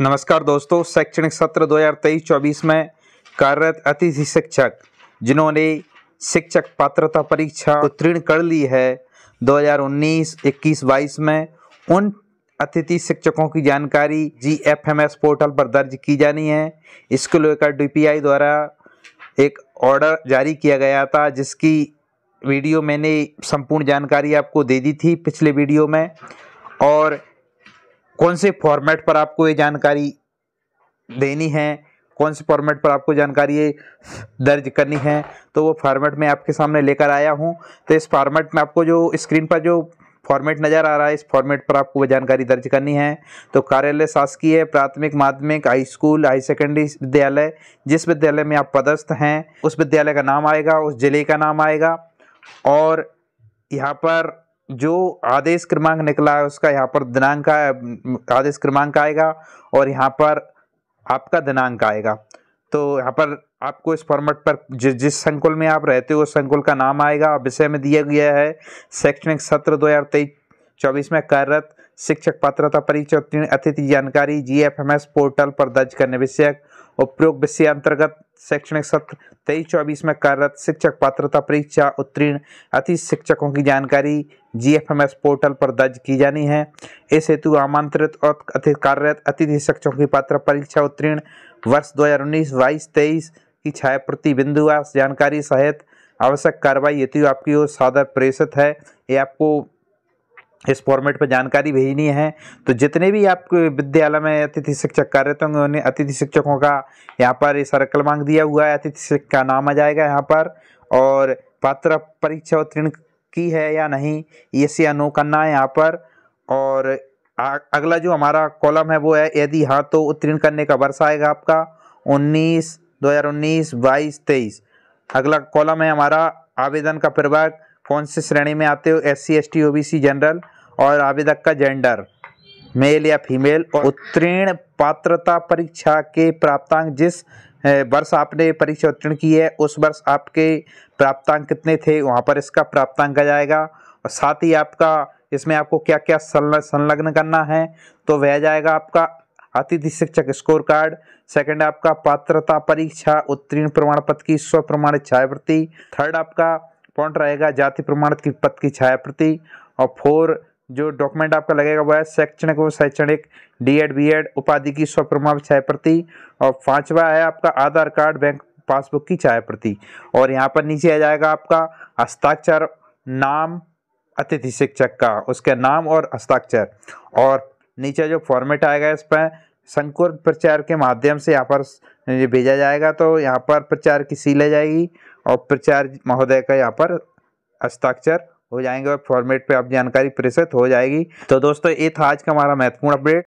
नमस्कार दोस्तों शैक्षणिक सत्र 2023-24 में कार्यरत अतिथि शिक्षक जिन्होंने शिक्षक पात्रता परीक्षा उत्तीर्ण कर ली है 2019, 21, 22 में उन अतिथि शिक्षकों की जानकारी G F M S portal पर दर्ज की जानी है इसको लेकर डी पी आई द्वारा एक ऑर्डर जारी किया गया था जिसकी वीडियो मैंने संपूर्ण जानकारी आपको दे दी थी पिछले वीडियो में और कौन से फॉर्मेट पर आपको ये जानकारी देनी है कौन से फॉर्मेट पर आपको जानकारी ये दर्ज करनी है तो वो फॉर्मेट मैं आपके सामने लेकर आया हूँ तो इस फॉर्मेट में आपको जो स्क्रीन पर जो फॉर्मेट नज़र आ रहा है इस फॉर्मेट पर आपको वो जानकारी दर्ज करनी है तो कार्यालय शासकीय प्राथमिक माध्यमिक हाई स्कूल हाई सेकेंडरी विद्यालय जिस विद्यालय में आप पदस्थ हैं उस विद्यालय का नाम आएगा उस जिले का नाम आएगा और यहाँ पर जो आदेश क्रमांक निकला है उसका यहाँ पर दिनांक आदेश क्रमांक आएगा और यहाँ पर आपका दिनांक आएगा तो यहाँ पर आपको इस फॉर्मेट पर जिस जिस संकुल में आप रहते हो उस संकुल का नाम आएगा विषय में दिया गया है शैक्षणिक सत्र दो हज़ार तेईस चौबीस में कार्यरत शिक्षक पात्रता परीक्षा उत्तीर्ण अतिथि जानकारी G F M S portal पर दर्ज करने विषयक उपयोग विषय अंतर्गत शैक्षणिक सत्र तेईस चौबीस में कार्यरत शिक्षक पात्रता परीक्षा उत्तीर्ण अति शिक्षकों की जानकारी जीएफएमएस पोर्टल पर दर्ज की जानी है इस हेतु आमंत्रित और कार्यरत अतिथि शिक्षकों की पात्र परीक्षा उत्तीर्ण वर्ष 2019 बाईस तेईस की छाया प्रति बिंदु जानकारी सहित आवश्यक कार्रवाई हेतु आपकी ओर सादर प्रेषित है ये आपको इस फॉर्मेट पर जानकारी भेजनी है तो जितने भी आपके विद्यालय में अतिथि शिक्षक कार्यरत होंगे उन्हें अतिथि शिक्षकों का यहाँ पर ये सर्कल मांग दिया हुआ है अतिथि शिक्षक का नाम आ जाएगा यहाँ पर और पात्र परीक्षा उत्तीर्ण की है या नहीं सी या नो करना है यहाँ पर और आ, अगला जो हमारा कॉलम है वो है यदि हाँ तो उत्तीर्ण करने का वर्ष आएगा आपका उन्नीस दो हजार उन्नीस बाईस तेईस अगला कॉलम है हमारा आवेदन का प्रभाग कौन से श्रेणी में आते हो S C S T O B C general और आवेदक का जेंडर मेल या फीमेल और उत्तीर्ण पात्रता परीक्षा के प्राप्तांक जिस वर्ष आपने परीक्षा उत्तीर्ण की है उस वर्ष आपके प्राप्तांक कितने थे वहाँ पर इसका प्राप्तांक आ जाएगा और साथ ही आपका इसमें आपको क्या क्या संलग्न करना है तो वह जाएगा आपका अतिथि शिक्षक स्कोर कार्ड सेकंड आपका पात्रता परीक्षा उत्तीर्ण प्रमाण पत्र की स्व प्रमाणित छायाप्रति थर्ड आपका पॉइंट रहेगा जाति प्रमाण पत्र की छायाप्रति और फोर जो डॉक्यूमेंट आपका लगेगा वह शैक्षणिक व शैक्षणिक डी एड बी एड उपाधि की स्वप्रमाण छाय प्रति और पांचवा है आपका आधार कार्ड बैंक पासबुक की छाय प्रति और यहाँ पर नीचे आ जाएगा आपका हस्ताक्षर नाम अतिथि शिक्षक का उसके नाम और हस्ताक्षर और नीचे जो फॉर्मेट आएगा इस पर संकुल प्रचार के माध्यम से यहाँ पर भेजा जाएगा तो यहाँ पर प्रचार की सी ले जाएगी और प्रचार महोदय का यहाँ पर हस्ताक्षर हो जाएंगे और फॉर्मेट पे आप जानकारी प्रेषित हो जाएगी तो दोस्तों ये था आज का हमारा महत्वपूर्ण अपडेट